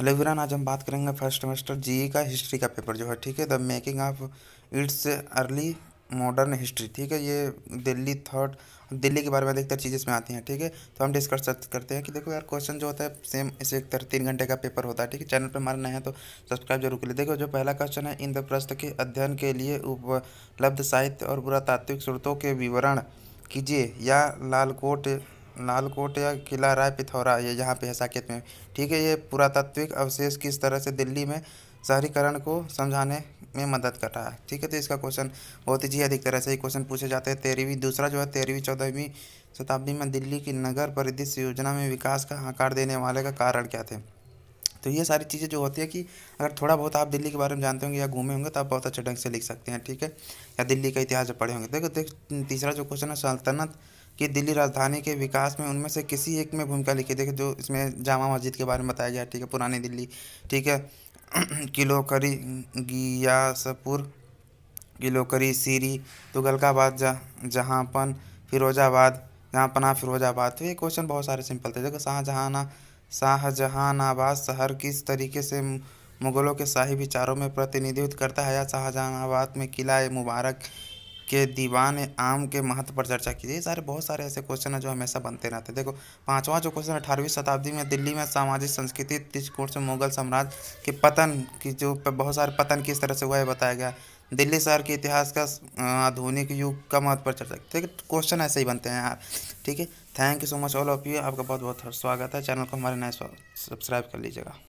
hello विरान आज हम बात करेंगे फर्स्ट सेमेस्टर ई का हिस्ट्री का पेपर जो है ठीक है the making of its early modern history ठीक है ये दिल्ली थर्ड दिल्ली के बारे में अधिकतर चीज़ें इसमें आती हैं ठीक है तो हम डिस्कस करते हैं कि देखो यार क्वेश्चन जो होता है सेम इसे एक तरह तीन घंटे का पेपर होता है ठीक है चैनल पर मारना है तो सब्सक्राइब जरूर कर लिए देखो जो पहला क्वेश्चन है इन प्रस्त के अध्ययन के लिए उपलब्ध साहित्य और पुरातात्विक स्रोतों के विवरण कीजिए या लालकोट नालकोट या किला राय पिथौरा ये यहाँ पे है साकेत में ठीक है ये पुरातात्विक अवशेष किस तरह से दिल्ली में शहरीकरण को समझाने में मदद कर रहा है ठीक है तो इसका क्वेश्चन बहुत ही जी अधिक तरह से ही क्वेश्चन पूछे जाते हैं तेरहवीं दूसरा जो है तेरहवीं चौदहवीं शताब्दी में दिल्ली की नगर परिदृश्य योजना में विकास का आकार देने वाले का कारण क्या थे तो ये सारी चीज़ें जो होती है कि अगर थोड़ा बहुत आप दिल्ली के बारे में जानते होंगे या घूमे होंगे तो आप बहुत अच्छे ढंग से लिख सकते हैं ठीक है या दिल्ली का इतिहास पढ़े होंगे देखो देख तीसरा जो क्वेश्चन है सल्तनत कि दिल्ली राजधानी के विकास में उनमें से किसी एक में भूमिका लिखी देखिए जो इसमें जामा मस्जिद के बारे में बताया गया ठीक है पुरानी दिल्ली ठीक है किलोकरी गियासपुर किलोकरी सीरी तुगलकाबाद जहाँ जहाँपन फिरोजाबाद जहाँ पना फिरोजाबाद तो ये क्वेश्चन बहुत सारे सिंपल थे देखो शाहजहाना शाहजहानाबाद शहर किस तरीके से मुगलों के शाही विचारों में प्रतिनिधित्व करता है या शाहजहानाबाद में किला मुबारक के दीवान आम के महत्व पर चर्चा की ये सारे बहुत सारे ऐसे क्वेश्चन हैं जो हमेशा बनते रहते हैं देखो पांचवा जो क्वेश्चन अठारहवीं शताब्दी में दिल्ली में सामाजिक संस्कृति दृष्टिकोण से मुगल साम्राज्य के पतन की जो बहुत सारे पतन किस तरह से हुआ है बताया गया दिल्ली शहर के इतिहास का आधुनिक युग का महत्व पर चर्चा ठीक है क्वेश्चन ऐसे ही बनते हैं यार ठीक है thank you so much all of you आपका बहुत बहुत स्वागत है चैनल को हमारे नए सब्सक्राइब कर लीजिएगा